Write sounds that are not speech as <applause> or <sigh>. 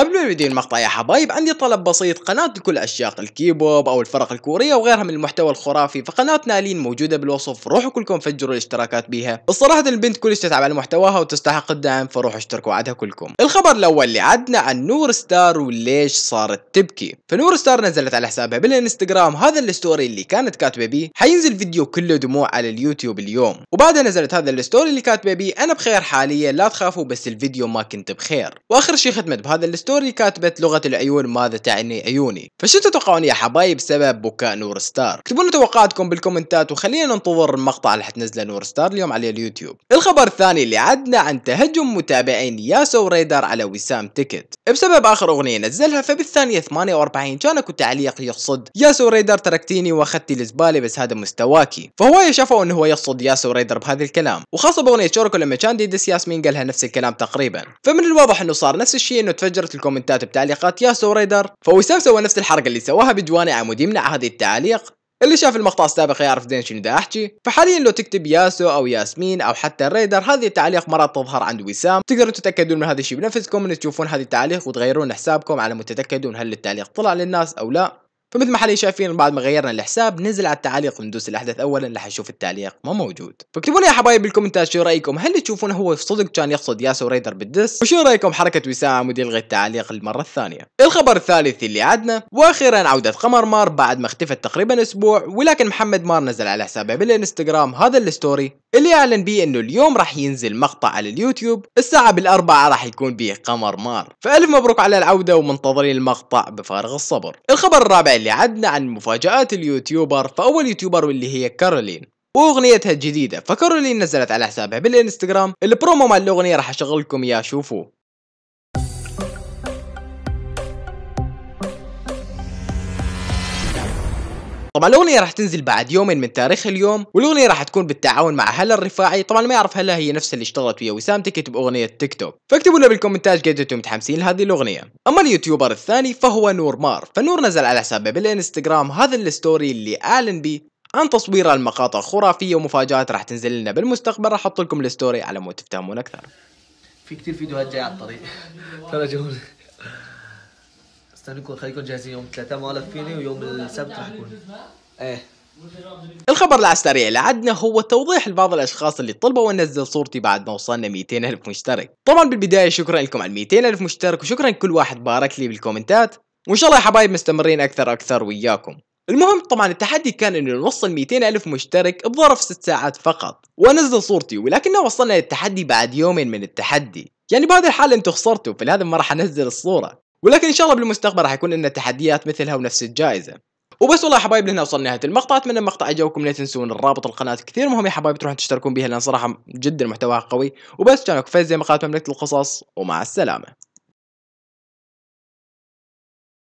قبل ما نبدأ المقطع يا حبايب عندي طلب بسيط قناة لكل عشاق الكيبوب او الفرق الكورية وغيرها من المحتوى الخرافي فقناة نالين موجودة بالوصف روحوا كلكم فجروا الاشتراكات بيها الصراحة البنت كلش تتعب على محتواها وتستحق الدعم فروحوا اشتركوا عادها كلكم الخبر الاول اللي عدنا عن نور ستار وليش صارت تبكي فنور ستار نزلت على حسابها بالانستغرام هذا الستوري اللي كانت كاتبه بيه حينزل فيديو كله دموع على اليوتيوب اليوم وبعدها نزلت هذا الستوري اللي كاتبه بيه انا بخير حاليا لا تخافوا بس الفيديو ما كنت بخير واخر شيء ختمت بهذا الستوري اللي كاتبت لغة العيون ماذا تعني عيوني فشو تتوقعون يا حبايب سبب بكاء نور ستار اكتبوا لنا توقعاتكم بالكومنتات وخلينا ننتظر المقطع اللي حتنزله نور ستار اليوم على اليوتيوب الخبر الثاني اللي عدنا عن تهجم متابعين ياسو ريدر على وسام تيكت بسبب اخر اغنية نزلها فبالثانية 48 كان اكو تعليق يقصد ياسو ريدر تركتيني واخذتي الزبالة بس هذا مستواكي فهو شافوا انه هو يقصد ياسو ريدر بهذا الكلام وخاصة باغنية شوركو لما كان ديدس ياسمين قالها نفس الكلام تقريبا فمن الواضح انه صار نفس الشيء انه تفجر في الكومنتات بتعليقات يا سوريدر فوسام سوى نفس الحركه اللي سواها بجواني عمود يمنع هذه التعليق اللي شاف المقطع السابق يعرف زين شنو دا احكي فحاليا لو تكتب ياسو او ياسمين او حتى ريدر هذه التعليق مرات تظهر عند وسام تقدرون تتاكدون من هذا الشيء بنفسكم ان تشوفون هذه التعليق وتغيرون حسابكم على متتاكدون هل التعليق طلع للناس او لا فمثل ما حالي شايفين بعد ما غيرنا الحساب نزل على التعليق ندوس الاحداث اولا راح نشوف التعليق ما موجود فاكتبوا لي يا حبايب بالكومنتات شو رايكم هل تشوفون هو صدق كان يقصد ياسو ريدر بالدس وشو رايكم حركه وسام ودي يلغي التعليق المره الثانيه الخبر الثالث اللي عدنا واخيرا عوده قمر مار بعد ما اختفت تقريبا اسبوع ولكن محمد مار نزل على حسابه بالانستغرام هذا الستوري اللي اعلن بيه انه اليوم راح ينزل مقطع على اليوتيوب الساعة بالاربعة راح يكون بيه قمر مار فالف مبروك على العودة ومنتظرين المقطع بفارغ الصبر الخبر الرابع اللي عدنا عن مفاجآت اليوتيوبر فاول يوتيوبر واللي هي كارولين واغنيتها الجديده فكارولين نزلت على حسابها بالانستغرام البرومو مال الاغنيه راح اشغلكم يا شوفوه طبعا الاغنيه راح تنزل بعد يومين من تاريخ اليوم والاغنيه راح تكون بالتعاون مع هلا الرفاعي طبعا ما يعرف هلا هي نفسها اللي اشتغلت ويا وسام تكت باغنيه تيك توك فاكتبوا لنا بالكومنتات قد انتم متحمسين لهذه الاغنيه اما اليوتيوبر الثاني فهو نور مار فنور نزل على حسابه بالانستغرام هذا الستوري اللي اعلن به عن تصوير المقاطع خرافيه ومفاجات راح تنزل لنا بالمستقبل راح احط لكم الستوري على مود تفهمون اكثر في كثير فيديوهات جايه على الطريق <laughs> ترى استنيكم خليكم جاهزين يوم الثلاثاء موالف فيني ويوم السبت رح يكون ايه الخبر على السريع اللي عدنا هو توضيح لبعض الاشخاص اللي طلبوا انزل صورتي بعد ما وصلنا 200 الف مشترك طبعا بالبدايه شكرا لكم على 200 الف مشترك وشكرا لكل واحد بارك لي بالكومنتات وان شاء الله يا حبايب مستمرين اكثر اكثر وياكم المهم طبعا التحدي كان انه نوصل 200 الف مشترك بظرف 6 ساعات فقط وانزل صورتي ولكننا وصلنا للتحدي بعد يومين من التحدي يعني بهذه الحاله انتم خسرتوا فلهذا ما راح انزل الصوره ولكن ان شاء الله بالمستقبل راح يكون لنا تحديات مثلها ونفس الجائزه وبس والله يا حبايب لهنا وصلنا نهايه المقطع اتمنى المقطع عجبكم لا تنسون الرابط القناه كثير مهم يا حبايب تروحون تشتركون بها لان صراحه جدا محتواها قوي وبس كانوا فايز زي ما مملكه القصص ومع السلامه